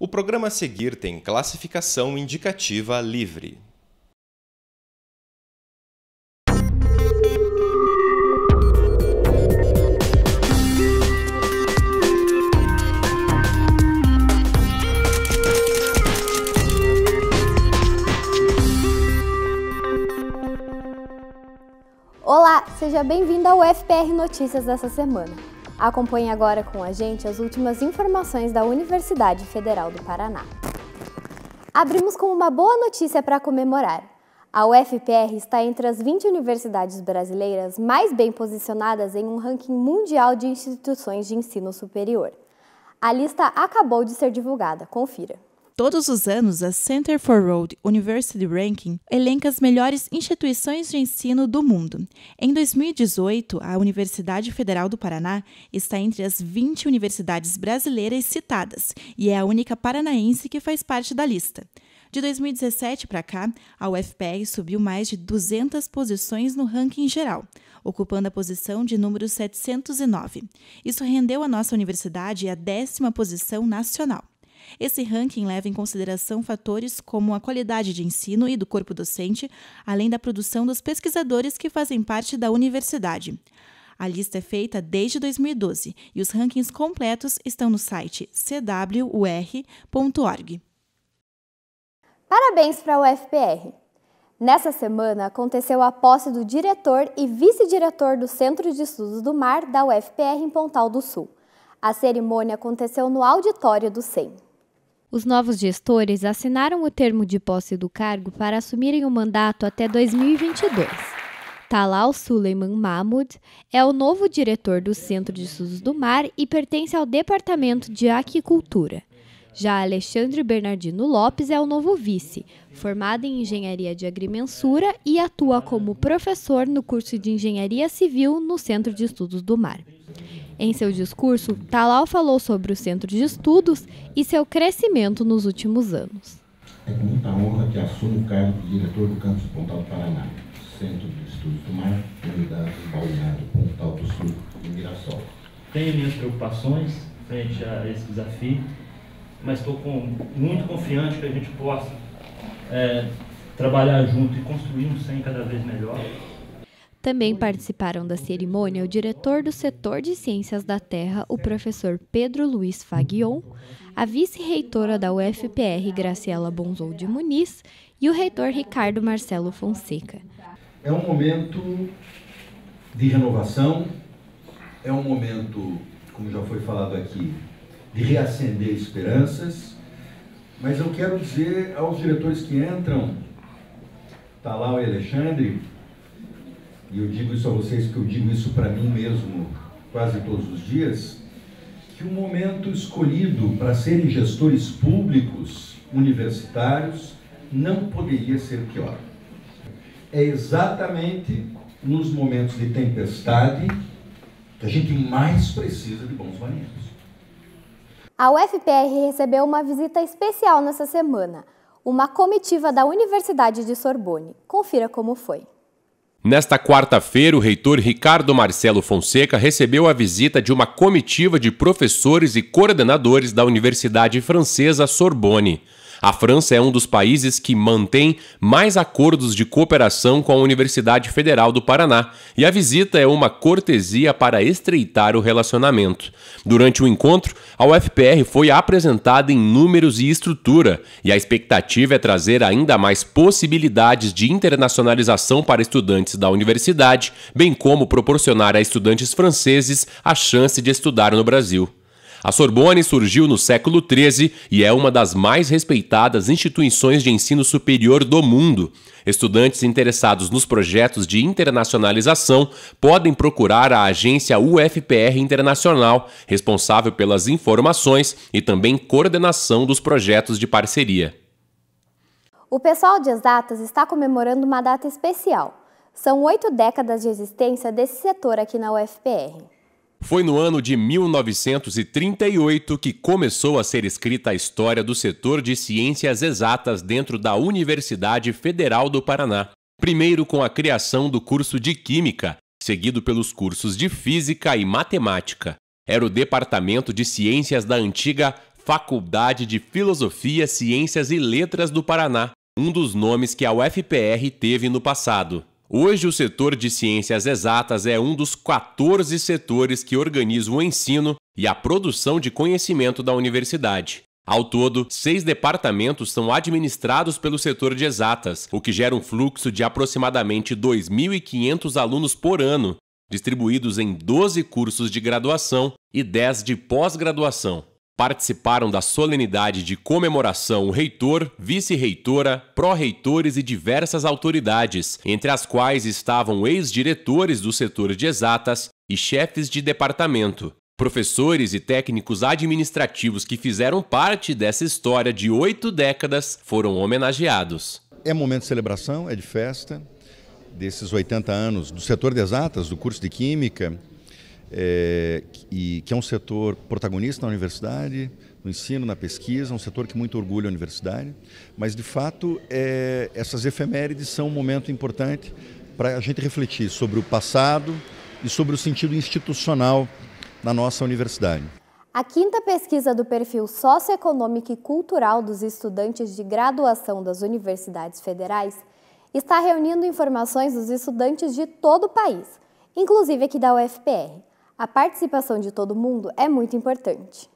O programa a seguir tem classificação indicativa livre. Olá, seja bem-vindo ao FPR Notícias dessa semana. Acompanhe agora com a gente as últimas informações da Universidade Federal do Paraná. Abrimos com uma boa notícia para comemorar. A UFPR está entre as 20 universidades brasileiras mais bem posicionadas em um ranking mundial de instituições de ensino superior. A lista acabou de ser divulgada, confira. Todos os anos, a Center for Road University Ranking elenca as melhores instituições de ensino do mundo. Em 2018, a Universidade Federal do Paraná está entre as 20 universidades brasileiras citadas e é a única paranaense que faz parte da lista. De 2017 para cá, a UFPR subiu mais de 200 posições no ranking geral, ocupando a posição de número 709. Isso rendeu à nossa universidade a décima posição nacional. Esse ranking leva em consideração fatores como a qualidade de ensino e do corpo docente, além da produção dos pesquisadores que fazem parte da universidade. A lista é feita desde 2012 e os rankings completos estão no site cwur.org. Parabéns para a UFPR! Nessa semana aconteceu a posse do diretor e vice-diretor do Centro de Estudos do Mar da UFPR em Pontal do Sul. A cerimônia aconteceu no auditório do Cem. Os novos gestores assinaram o termo de posse do cargo para assumirem o mandato até 2022. Talal Suleiman Mahmoud é o novo diretor do Centro de Estudos do Mar e pertence ao Departamento de Aquicultura. Já Alexandre Bernardino Lopes é o novo vice, formado em Engenharia de Agrimensura e atua como professor no curso de Engenharia Civil no Centro de Estudos do Mar. Em seu discurso, Talal falou sobre o centro de estudos e seu crescimento nos últimos anos. É com muita honra que assumo o cargo de diretor do Campus Pontal do Paraná, Centro de Estudos do Mar, Unidade Balneário Pontal do Sul em Mirassol. Tenho minhas preocupações frente a esse desafio, mas estou muito confiante que a gente possa é, trabalhar junto e construir um SEM cada vez melhor. Também participaram da cerimônia o diretor do setor de Ciências da Terra, o professor Pedro Luiz Faguion, a vice-reitora da UFPR, Graciela Bonzou de Muniz, e o reitor Ricardo Marcelo Fonseca. É um momento de renovação, é um momento, como já foi falado aqui, de reacender esperanças, mas eu quero dizer aos diretores que entram, está lá o Alexandre, e eu digo isso a vocês que eu digo isso para mim mesmo quase todos os dias, que o momento escolhido para serem gestores públicos universitários não poderia ser pior. É exatamente nos momentos de tempestade que a gente mais precisa de bons marinheiros. A UFPR recebeu uma visita especial nessa semana, uma comitiva da Universidade de Sorbonne. Confira como foi. Nesta quarta-feira, o reitor Ricardo Marcelo Fonseca recebeu a visita de uma comitiva de professores e coordenadores da Universidade Francesa Sorbonne. A França é um dos países que mantém mais acordos de cooperação com a Universidade Federal do Paraná, e a visita é uma cortesia para estreitar o relacionamento. Durante o encontro, a UFPR foi apresentada em números e estrutura, e a expectativa é trazer ainda mais possibilidades de internacionalização para estudantes da universidade, bem como proporcionar a estudantes franceses a chance de estudar no Brasil. A Sorbonne surgiu no século XIII e é uma das mais respeitadas instituições de ensino superior do mundo. Estudantes interessados nos projetos de internacionalização podem procurar a agência UFPR Internacional, responsável pelas informações e também coordenação dos projetos de parceria. O pessoal de exatas está comemorando uma data especial. São oito décadas de existência desse setor aqui na UFPR. Foi no ano de 1938 que começou a ser escrita a história do setor de ciências exatas dentro da Universidade Federal do Paraná. Primeiro com a criação do curso de Química, seguido pelos cursos de Física e Matemática. Era o Departamento de Ciências da antiga Faculdade de Filosofia, Ciências e Letras do Paraná, um dos nomes que a UFPR teve no passado. Hoje, o setor de ciências exatas é um dos 14 setores que organizam o ensino e a produção de conhecimento da universidade. Ao todo, seis departamentos são administrados pelo setor de exatas, o que gera um fluxo de aproximadamente 2.500 alunos por ano, distribuídos em 12 cursos de graduação e 10 de pós-graduação participaram da solenidade de comemoração o reitor, vice-reitora, pró-reitores e diversas autoridades, entre as quais estavam ex-diretores do setor de exatas e chefes de departamento. Professores e técnicos administrativos que fizeram parte dessa história de oito décadas foram homenageados. É momento de celebração, é de festa desses 80 anos do setor de exatas, do curso de Química, é, que, que é um setor protagonista na universidade, no ensino, na pesquisa, um setor que muito orgulha a universidade, mas de fato é, essas efemérides são um momento importante para a gente refletir sobre o passado e sobre o sentido institucional na nossa universidade. A quinta pesquisa do perfil socioeconômico e cultural dos estudantes de graduação das universidades federais está reunindo informações dos estudantes de todo o país, inclusive aqui da UFPR. A participação de todo mundo é muito importante.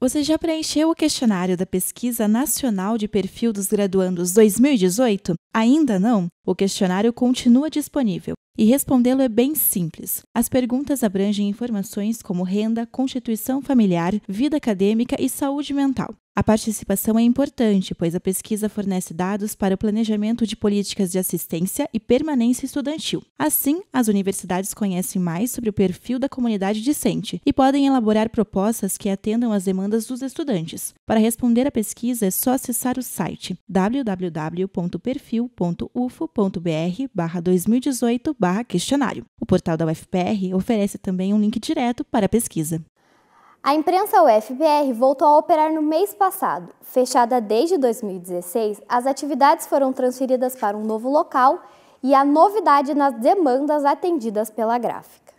Você já preencheu o questionário da Pesquisa Nacional de Perfil dos Graduandos 2018? Ainda não? O questionário continua disponível e respondê-lo é bem simples. As perguntas abrangem informações como renda, constituição familiar, vida acadêmica e saúde mental. A participação é importante, pois a pesquisa fornece dados para o planejamento de políticas de assistência e permanência estudantil. Assim, as universidades conhecem mais sobre o perfil da comunidade discente e podem elaborar propostas que atendam às demandas dos estudantes. Para responder à pesquisa, é só acessar o site www.perfil.ufo.br/2018/questionário. O portal da UFPR oferece também um link direto para a pesquisa. A imprensa UFPR voltou a operar no mês passado. Fechada desde 2016, as atividades foram transferidas para um novo local e a novidade nas demandas atendidas pela gráfica.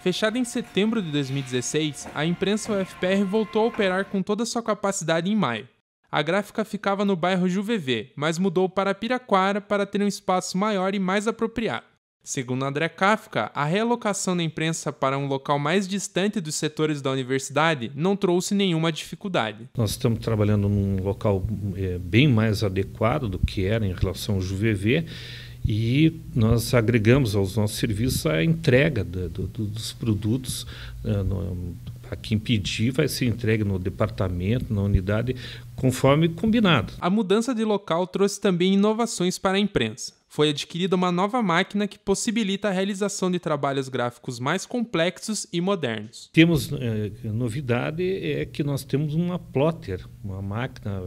Fechada em setembro de 2016, a imprensa UFPR voltou a operar com toda sua capacidade em maio. A gráfica ficava no bairro Juvevê, mas mudou para Piraquara para ter um espaço maior e mais apropriado. Segundo André Kafka, a realocação da imprensa para um local mais distante dos setores da universidade não trouxe nenhuma dificuldade. Nós estamos trabalhando num local é, bem mais adequado do que era em relação ao JuVV e nós agregamos aos nossos serviços a entrega do, do, dos produtos uh, no, a quem pedir vai ser entregue no departamento, na unidade, conforme combinado. A mudança de local trouxe também inovações para a imprensa foi adquirida uma nova máquina que possibilita a realização de trabalhos gráficos mais complexos e modernos. Temos é, novidade é que nós temos uma plotter, uma máquina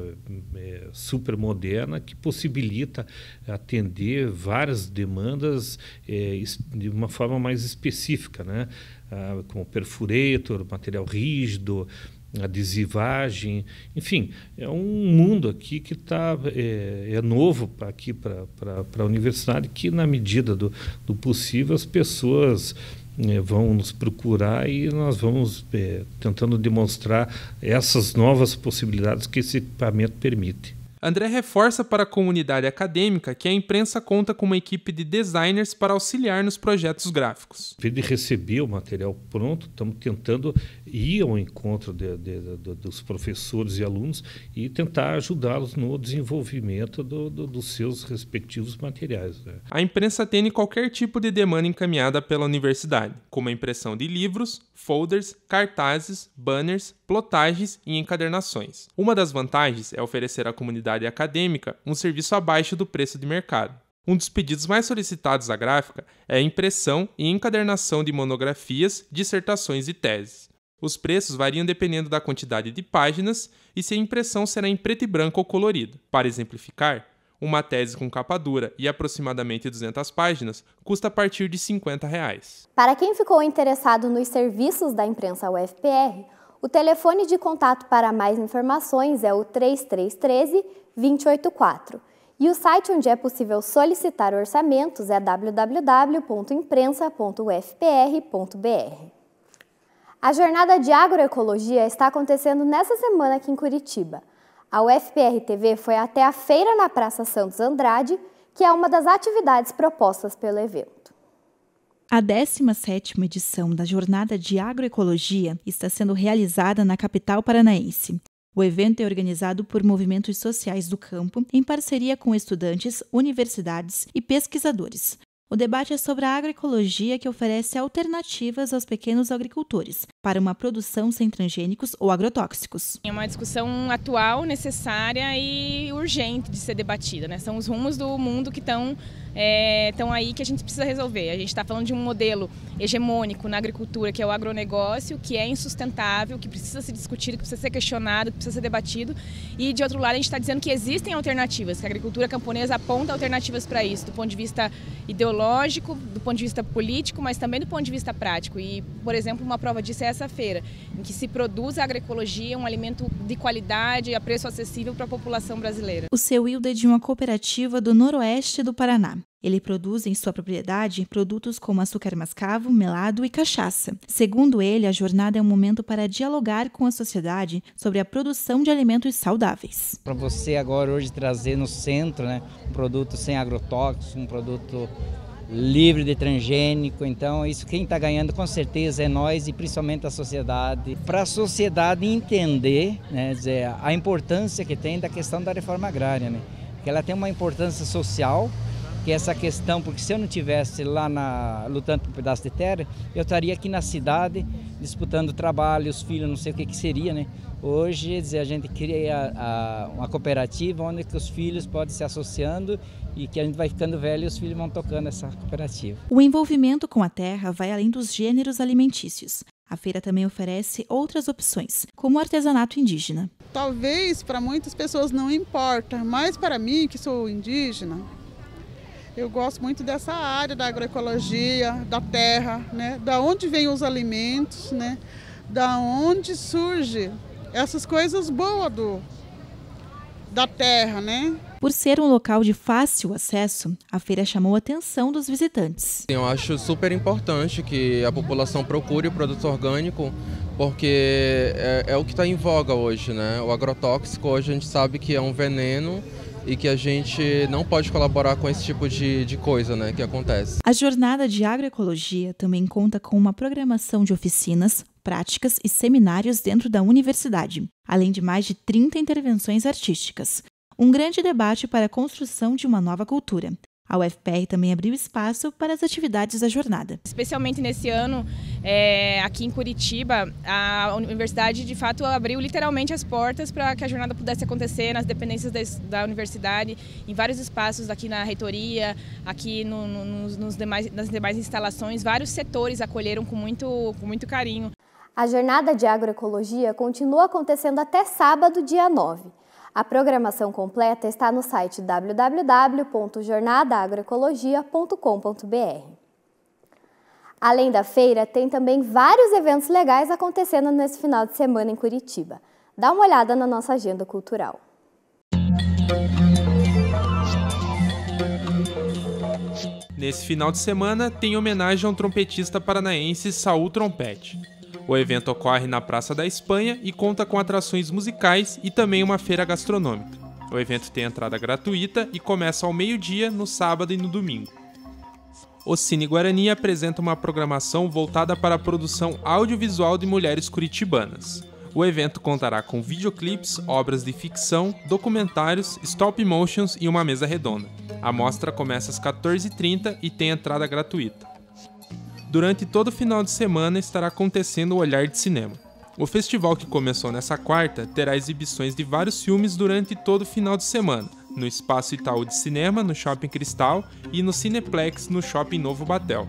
é, super moderna que possibilita atender várias demandas é, de uma forma mais específica, né? Ah, como perfurator, material rígido, adesivagem, enfim, é um mundo aqui que tá, é, é novo aqui para a universidade, que na medida do, do possível as pessoas é, vão nos procurar e nós vamos é, tentando demonstrar essas novas possibilidades que esse equipamento permite. André reforça para a comunidade acadêmica que a imprensa conta com uma equipe de designers para auxiliar nos projetos gráficos. Ele recebeu o material pronto, estamos tentando ir ao encontro de, de, de, dos professores e alunos e tentar ajudá-los no desenvolvimento do, do, dos seus respectivos materiais. Né? A imprensa atende qualquer tipo de demanda encaminhada pela universidade, como a impressão de livros, folders, cartazes, banners, plotagens e encadernações. Uma das vantagens é oferecer à comunidade acadêmica um serviço abaixo do preço de mercado. Um dos pedidos mais solicitados à gráfica é a impressão e encadernação de monografias, dissertações e teses. Os preços variam dependendo da quantidade de páginas e se a impressão será em preto e branco ou colorido. Para exemplificar, uma tese com capa dura e aproximadamente 200 páginas custa a partir de R$ 50. Reais. Para quem ficou interessado nos serviços da imprensa UFPR, o telefone de contato para mais informações é o 3313 284 e o site onde é possível solicitar orçamentos é www.imprensa.ufpr.br. A jornada de agroecologia está acontecendo nessa semana aqui em Curitiba. A UFPR TV foi até a feira na Praça Santos Andrade, que é uma das atividades propostas pelo evento. A 17 edição da Jornada de Agroecologia está sendo realizada na capital paranaense. O evento é organizado por movimentos sociais do campo em parceria com estudantes, universidades e pesquisadores. O debate é sobre a agroecologia que oferece alternativas aos pequenos agricultores para uma produção sem transgênicos ou agrotóxicos. É uma discussão atual, necessária e urgente de ser debatida. Né? São os rumos do mundo que estão é, tão aí que a gente precisa resolver. A gente está falando de um modelo hegemônico na agricultura, que é o agronegócio, que é insustentável, que precisa ser discutido, que precisa ser questionado, que precisa ser debatido. E, de outro lado, a gente está dizendo que existem alternativas, que a agricultura camponesa aponta alternativas para isso, do ponto de vista ideológico ideológico, do ponto de vista político, mas também do ponto de vista prático. E, por exemplo, uma prova disso é essa feira, em que se produz a agroecologia, um alimento de qualidade a preço acessível para a população brasileira. O seu Hilda é de uma cooperativa do noroeste do Paraná. Ele produz em sua propriedade produtos como açúcar mascavo, melado e cachaça. Segundo ele, a jornada é um momento para dialogar com a sociedade sobre a produção de alimentos saudáveis. Para você agora hoje trazer no centro, né, um produto sem agrotóxicos, um produto livre de transgênico. Então, isso quem está ganhando com certeza é nós e principalmente a sociedade. Para a sociedade entender né, dizer, a importância que tem da questão da reforma agrária, né? que ela tem uma importância social, que é essa questão, porque se eu não tivesse lá na, lutando por um pedaço de terra, eu estaria aqui na cidade disputando trabalho, os filhos, não sei o que, que seria, né? Hoje, dizer, a gente cria a, a, uma cooperativa onde que os filhos podem se associando e que a gente vai ficando velho e os filhos vão tocando essa cooperativa. O envolvimento com a terra vai além dos gêneros alimentícios. A feira também oferece outras opções, como o artesanato indígena. Talvez para muitas pessoas não importa, mas para mim, que sou indígena, eu gosto muito dessa área da agroecologia, da terra, né? Da onde vêm os alimentos, né? Da onde surge essas coisas boas do da terra, né? Por ser um local de fácil acesso, a feira chamou a atenção dos visitantes. Eu acho super importante que a população procure o produto orgânico, porque é, é o que está em voga hoje, né? O agrotóxico hoje a gente sabe que é um veneno e que a gente não pode colaborar com esse tipo de, de coisa né, que acontece. A jornada de agroecologia também conta com uma programação de oficinas, práticas e seminários dentro da universidade, além de mais de 30 intervenções artísticas um grande debate para a construção de uma nova cultura. A UFPR também abriu espaço para as atividades da jornada. Especialmente nesse ano, é, aqui em Curitiba, a universidade de fato abriu literalmente as portas para que a jornada pudesse acontecer nas dependências da, da universidade, em vários espaços, aqui na reitoria, aqui no, no, nos, nos, demais, nas demais instalações. Vários setores acolheram com muito, com muito carinho. A jornada de agroecologia continua acontecendo até sábado, dia 9. A programação completa está no site www.jornadaagroecologia.com.br. Além da feira, tem também vários eventos legais acontecendo nesse final de semana em Curitiba. Dá uma olhada na nossa agenda cultural. Nesse final de semana, tem homenagem ao trompetista paranaense Saul Trompete. O evento ocorre na Praça da Espanha e conta com atrações musicais e também uma feira gastronômica. O evento tem entrada gratuita e começa ao meio-dia no sábado e no domingo. O Cine Guarani apresenta uma programação voltada para a produção audiovisual de mulheres curitibanas. O evento contará com videoclipes, obras de ficção, documentários, stop motions e uma mesa redonda. A mostra começa às 14h30 e tem entrada gratuita durante todo o final de semana estará acontecendo o Olhar de Cinema. O festival que começou nessa quarta terá exibições de vários filmes durante todo o final de semana, no Espaço Itaú de Cinema, no Shopping Cristal e no Cineplex, no Shopping Novo Batel.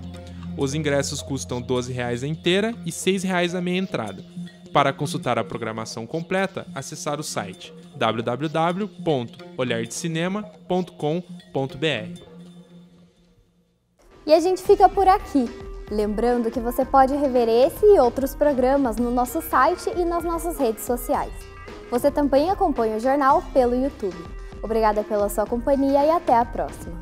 Os ingressos custam R$ 12,00 a inteira e R$ 6,00 a meia entrada. Para consultar a programação completa, acessar o site www.olhardecinema.com.br. E a gente fica por aqui. Lembrando que você pode rever esse e outros programas no nosso site e nas nossas redes sociais. Você também acompanha o jornal pelo YouTube. Obrigada pela sua companhia e até a próxima!